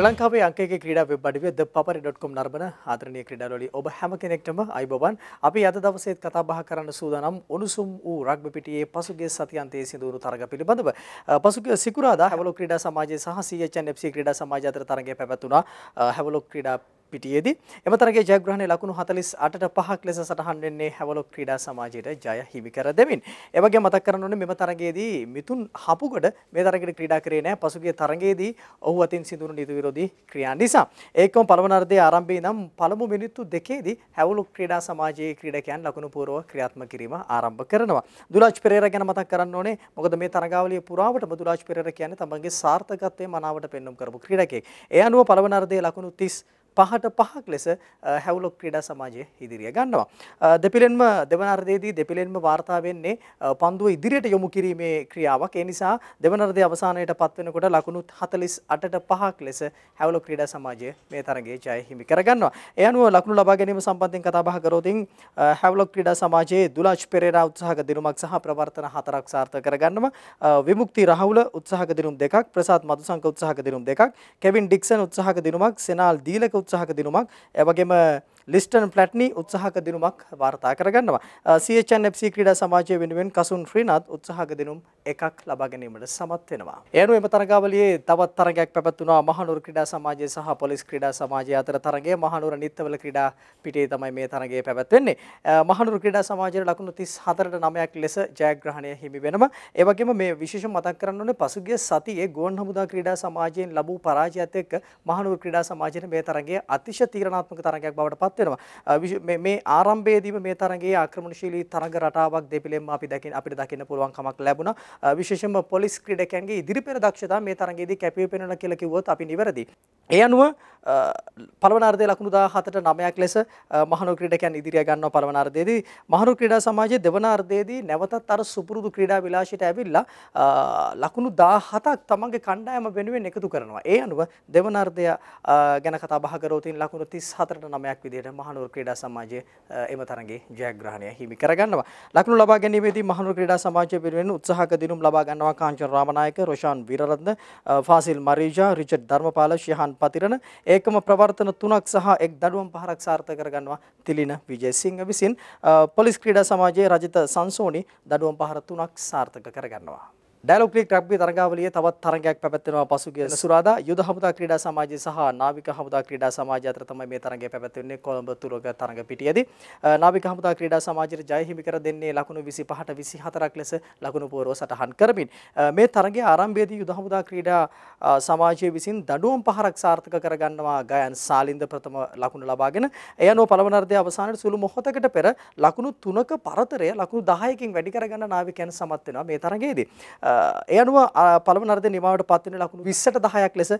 ශ්‍ර ලංකාවේ අංකේ ක්‍රඩා වෙබ් අඩුව ද පරි.කොම් නර්බන ආදරනය ක්‍රඩාලොලි ඔබ හැම කෙනෙක්ටම අයිබවන් අපි අද දවසේත් කතාබහ කරන්න සූදානම් උණුසුම් වූ රග්බ පිටියේ පසුගේ සතියන්තයේ සිදුවරු තරග පිළිබඳව පසුගේ සිකුරාදා හැවලො ක්‍රඩා සමාජය සහ CHNFC ක්‍රඩා සමාජ අතර තරගය පැවැතුණා හැවලො ක්‍රඩා පිටියේදී එම තරගයේ ජයග්‍රහණය ලකුණු 48ට 5ක් ලෙස සටහන් වෙන්නේ හැවලොක් ක්‍රීඩා සමාජයට ජය හිමි කර දෙමින්. ඒ වගේම මතක් කරන්න ඕනේ මෙම තරගයේදී මිතුන් හපුගඩ මේ තරගයට ක්‍රීඩා කරේ නැහැ. පසුගිය තරගයේදී ඔහු අතින් සිදුවුණු නීති විරෝධී ක්‍රියා නිසා. ඒකම පළවන අර්ධයේ ආරම්භයේ ඉඳන් පළමු මිනිත්තු දෙකේදී හැවලොක් ක්‍රීඩා සමාජයේ ක්‍රීඩකයන් ලකුණු පූර්ව ක්‍රියාත්මක කිරීම ආරම්භ කරනවා. දුලාජ් පෙරේරා ගැන මතක් කරන්න ඕනේ. මොකද මේ තරගාවලිය පුරාවටම දුලාජ් පෙරේරා කියන්නේ තමන්ගේ සාර්ථකත්වය මනාවට පෙන්වුම් කරපු ක්‍රීඩකයෙක්. ඒ අනුව පළවන අර්ධයේ ලකුණු 30 පහට පහක් ලෙස හැවලොක් ක්‍රීඩා සමාජය ඉදිරිය ගන්නවා. දෙපිලෙන්ම දෙවනර්දයේදී දෙපිලෙන්ම වාර්තා වෙන්නේ පන්දුව ඉදිරියට යොමු කිරීමේ ක්‍රියාවක්. ඒ නිසා දෙවනර්දයේ අවසානයට පත් වෙනකොට ලකුණු 48ට 5ක් ලෙස හැවලොක් ක්‍රීඩා සමාජය මේ තරගයේ ජය හිමි කරගන්නවා. ඒ අනුව ලකුණු ලබා ගැනීම සම්බන්ධයෙන් කතා බහ කරොත් හැවලොක් ක්‍රීඩා සමාජයේ දුලාජ් පෙරේරා උත්සාහක දිනුමක් සහ ප්‍රවර්තන හතරක් සාර්ථක කරගන්නවා. විමුක්ති රාහුල උත්සාහක දිනුම් දෙකක්, ප්‍රසාද් මදුසංක උත්සාහක දිනුම් දෙකක්, කෙවින් ඩික්සන් උත්සාහක දිනුමක්, සෙනාල් දීලක උත්සාහක දිනුමක්. ඒ වගේම ලිස්ටන් ෆ්ලැට්නි උත්සාහක දිනුමක් වාර්තා කරගන්නවා. CHNFC ක්‍රීඩා සමාජය වෙනුවෙන් කසුන් ශ්‍රීනාත් උත්සාහක දිනුම් එකක් ලබා ගැනීමට සමත් වෙනවා. එනු එම තරගාවලියේ තවත් තරගයක් පැවැත්වුණා මහනුවර ක්‍රීඩා සමාජය සහ පොලිස් ක්‍රීඩා සමාජය අතර තරගය මහනුවර නිත්තවල ක්‍රීඩා පිටේ තමයි මේ තරගය පැවැත්වෙන්නේ. මහනුවර ක්‍රීඩා සමාජයට ලකුණු 34ට 9ක් ලෙස ජයග්‍රහණය හිමි වෙනවා. ඒ වගේම මේ විශේෂ මතක් කරන්න ඕනේ පසුගිය සතියේ ගෝන් හමුදා ක්‍රීඩා සමාජයෙන් ලැබූ පරාජයත් එක්ක මහනුවර ක්‍රීඩා සමාජයට මේ තරගය අතිශය තීරණාත්මක තරගයක් බවට පත් වෙනවා මේ ආරම්භයේදීම මේ තරගයේ ආක්‍රමණශීලී තරග රටාවක් දෙපිලෙන්ම අපි දකින්න අපිට දකින්න පුළුවන් කමක් ලැබුණා විශේෂයෙන්ම පොලිස් ක්‍රීඩකයන්ගේ ඉදිරි පෙර දක්ෂතා මේ තරගයේදී කැපී පෙනෙනවා කියලා කිව්වොත් අපි නිවැරදි ඒ අනුව පළවන අර්ධයේ ලකුණු 17ට 9ක් ලෙස මහනුවර ක්‍රීඩකයන් ඉදිරිය ගන්නවා පළවන අර්ධයේදී මහනුවර ක්‍රීඩා සමාජයේ දෙවන අර්ධයේදී නැවතත් අර සුපුරුදු ක්‍රීඩා විලාශයට ඇවිල්ලා ලකුණු 17ක් තමන්ගේ කණ්ඩායම වෙනුවෙන් එකතු කරනවා ඒ අනුව දෙවන අර්ධය ගැන කතා බහ කරෝතින් ලකුණු 34ට 9ක් විදිහට විදිහට මහනුවර ක්‍රීඩා සමාජය එම තරඟේ ජයග්‍රහණය හිමි කරගන්නවා. ලකුණු ලබා ගැනීමේදී මහනුවර ක්‍රීඩා සමාජය පිළිවෙලින් උත්සාහක දිනුම් ලබා ගන්නවා කාංචන රාමනායක, රොෂාන් විරරත්න, ෆාසිල් මරීජා, රිචඩ් ධර්මපාල, ශිහාන් පතිරණ ඒකම ප්‍රවර්තන තුනක් සහ එක් දඩුවම් පහරක් සාර්ථක කරගන්නවා තිලින විජේසිංහ විසින් පොලිස් ක්‍රීඩා සමාජයේ රජිත සංසෝනි දඩුවම් පහර තුනක් සාර්ථක කරගන්නවා. ඩයිලොග් ක්‍රිකට් රග්බි තරගාවලියේ තවත් තරගයක් පැවැත්වෙනවා පසුගිය සුරාදා යුද හමුදා ක්‍රීඩා සමාජය සහ නාවික හමුදා ක්‍රීඩා සමාජය අතර තමයි මේ තරගය පැවැත්වෙන්නේ කොළඹ තුරග තරග පිටියේදී නාවික හමුදා ක්‍රීඩා සමාජයට ජය හිමි කර දෙන්නේ ලකුණු 25ට 24ක් ලෙස ලකුණු පෝරව සටහන් කරමින් මේ තරගයේ ආරම්භයේදී යුද හමුදා ක්‍රීඩා සමාජය විසින් දඩුවම් පහරක් සාර්ථක කරගන්නවා ගයන් සාලින්ද ප්‍රථම ලකුණු ලබාගෙන එය අනුව පළවන අර්ධයේ අවසානයේ සුළු මොහොතකට පෙර ලකුණු 3ක පරතරය ලකුණු 10කින් වැඩි කරගන්න නාවිකයන් සමත් වෙනවා මේ තරගයේදී ඒ අනුව පළමු නරද නිමාවට පත්වන ලකුණු 20ට 10ක් ලෙස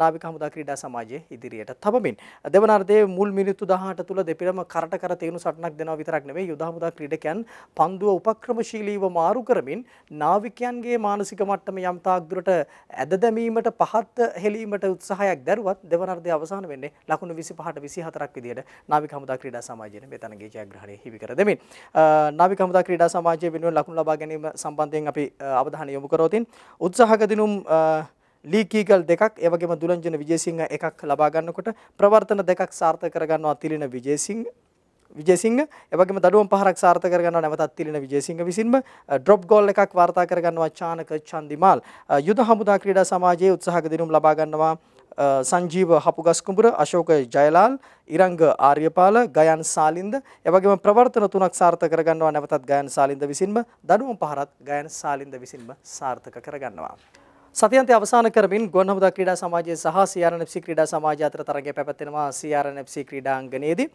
නාවික හමුදා ක්‍රීඩා සමාජයේ ඉදිරියට තබමින් දෙවන අර්ධයේ මුල් මිනිත්තු 18 තුල දෙපිරම කරට කර තේනු සටනක් දෙනවා විතරක් නෙවෙයි යුද හමුදා ක්‍රීඩකයන් පන්දුව උපක්‍රමශීලීව මාරු කරමින් නාවිකයන්ගේ මානසික මට්ටම යම් තාක් දුරට ඇද දැමීමට පහත් හෙලීමට උත්සාහයක් දැරුවත් දෙවන අර්ධයේ අවසාන වෙන්නේ ලකුණු 25ට 24ක් විදියට නාවික හමුදා ක්‍රීඩා සමාජයෙන් මෙතනගේ ජයග්‍රහණය හිමි කර දෙමින් නාවික හමුදා ක්‍රීඩා සමාජය වෙනුවෙන් ලකුණු ලබා ගැනීම සම්බන්ධයෙන් අපි අවධානය අවධානය යොමු කරවතින් උත්සාහකදිනුම් ලීකීගල් දෙකක් ඒවගේම දුලංජන විජේසිංහ එකක් ලබා ගන්නකොට ප්‍රවර්තන දෙකක් සාර්ථක කරගන්නවා තිලින විජේසිංහ විජේසිංහ එවගේම දඩුවම් පහරක් සාර්ථක කරගන්නවා නැවතත් තිලින විජේසිංහ විසින්ම ඩ්‍රොප් ගෝල් එකක් වාර්තා කරගන්නවා චානක චන්දිමාල් යුද හමුදා ක්‍රීඩා සමාජයේ උත්සාහක දිනුම් ලබා ගන්නවා සංජීව හපුගස්කුඹුර අශෝක ජයලාල් ඉරංග ආර්යපාල ගයන් සාලින්ද එවැගේම ප්‍රවර්තන තුනක් සාර්ථක කරගන්නවා නැවතත් ගයන් සාලින්ද විසින්ම දඩුවම් පහරත් ගයන් සාලින්ද විසින්ම සාර්ථක කරගන්නවා සතියන්තය අවසාන කරමින් ගොන්න හමුදා ක්‍රීඩා සමාජය සහ CRNFC ක්‍රීඩා සමාජය අතර තරගය පැවැත්වෙනවා CRNFC ක්‍රීඩාංගණයේදී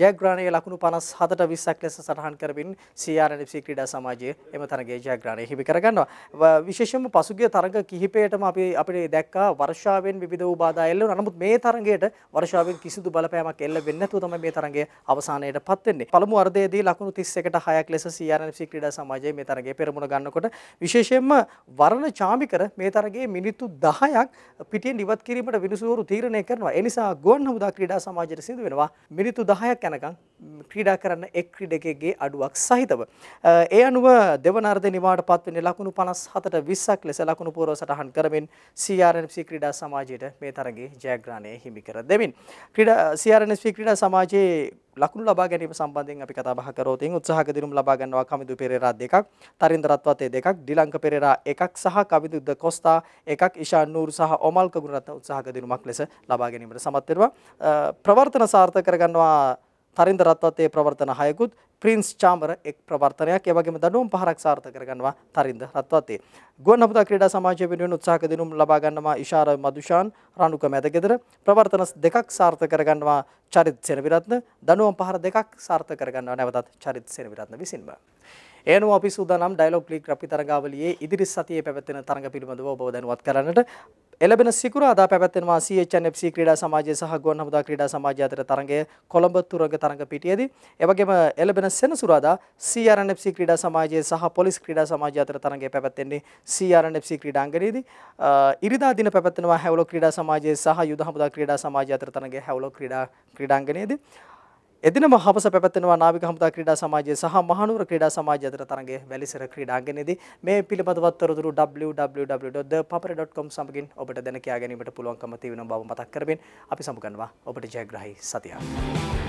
ජයග්‍රහණය ලකුණු 57ට 20ක් ලෙස සටහන් කරමින් CRNFC ක්‍රීඩා සමාජය එම තරගයේ ජයග්‍රහණය හිමි කරගන්නවා විශේෂයෙන්ම පසුගිය තරග කිහිපයටම අපි අපිට දැක්කා වර්ෂාවෙන් විවිධ වූ බාධා එල්ල වුණා නමුත් මේ තරගයට වර්ෂාවෙන් කිසිදු බලපෑමක් එල්ල වෙන්නේ නැතුව තමයි මේ තරගය අවසානයටපත් වෙන්නේ පළමු අර්ධයේදී ලකුණු 31ට 6ක් ලෙස CRNFC ක්‍රීඩා සමාජය මේ තරගයේ පෙරමුණ ගන්නකොට විශේෂයෙන්ම වරණ චාමිකර මේ මේ තරගේ මිනිත්තු 10ක් පිටින් ඉවත් කිරීමට විනිසුරු තීරණය කරනවා. ඒ නිසා ගුවන් හමුදා ක්‍රීඩා සමාජයට සිදු වෙනවා මිනිත්තු 10ක් යනකම් ක්‍රීඩා කරන්න එක් ක්‍රීඩකයෙක්ගේ අඩුවක් සහිතව. ඒ අනුව දෙවන අර්ධ නිමාවට පත්වෙන ලකුණු 57ට 20ක් ලෙස ලකුණු පූර්ව සටහන් කරමින් CRNFC ක්‍රීඩා සමාජයට මේ තරගයේ ජයග්‍රහණය හිමි කර දෙමින්. ක්‍රීඩා CRNFC ක්‍රීඩා සමාජයේ ලකුණු ලබා ගැනීම සම්බන්ධයෙන් අපි කතා බහ කරොත් ඉන් උත්සාහක දිනුම් ලබා ගන්නවා කමිදු පෙරේරා දෙකක්, තරින්ද රත්වතේ දෙකක්, ඩිලංක පෙරේරා එකක් සහ කවිදු ද කොස්තා එකක්, ඉෂාන් නූර් සහ ඔමල් කගුණරත්න උත්සාහක දිනුමක් ලෙස ලබා ගැනීමට සමත් වෙනවා. ප්‍රවර්තන සාර්ථක කරගන්නවා තරින්ද රත්වත්තේ ප්‍රවර්තන හයකුත් ප්‍රින්ස් චාමර එක් ප්‍රවර්තනයක් එවගේම දඩුවම් පහරක් සාර්ථක කරගන්නවා තරින්ද රත්වත්තේ. ගුවන් හමුදා ක්‍රීඩා සමාජය වෙනුවෙන් උත්සාහක දිනුම් ලබා ගන්නවා ඉෂාර මදුෂාන් රණුක මැදගෙදර ප්‍රවර්තන දෙකක් සාර්ථක කරගන්නවා චරිත් සෙනවිරත්න දඩුවම් පහර දෙකක් සාර්ථක කරගන්නවා නැවතත් චරිත් සෙනවිරත්න විසින්ම. එනු අපි සූදානම් ඩයලොග් ක්ලික් අපි තරඟාවලියේ ඉදිරි සතියේ පැවැත්වෙන තරඟ පිළිබඳව ඔබව දැනුවත් කරන්නට එළබෙන සිකුරාදා පැවැත්වෙනවා CHNFC ක්‍රීඩා සමාජය සහ ගුවන් හමුදා ක්‍රීඩා සමාජය අතර තරඟය කොළඹ තුරඟ තරඟ පිටියේදී එවැගේම එළබෙන සෙනසුරාදා CRNFC ක්‍රීඩා සමාජය සහ පොලිස් ක්‍රීඩා සමාජය අතර තරඟය පැවැත්වෙන්නේ CRNFC ක්‍රීඩාංගණයේදී ඉරිදා දින පැවැත්වෙනවා හැවලෝ ක්‍රීඩා සමාජය සහ යුද හමුදා ක්‍රීඩා සමාජය අතර තරඟය හැවලෝ ක්‍රීඩා ක්‍රීඩාංගණයේදී එදිනම හවස පැවැත්වෙනවා නාවික හමුදා ක්‍රීඩා සමාජය සහ මහනුවර ක්‍රීඩා සමාජය අතර තරඟය වැලිසර ක්‍රීඩාංගණයේදී මේ පිළිබඳව තොරතුරු www.thepapare.com සමගින් ඔබට දැන කියා ගැනීමට පුළුවන්කම තියෙන බව මතක් කරමින් අපි සමුගන්නවා ඔබට ජයග්‍රහී සතියක්.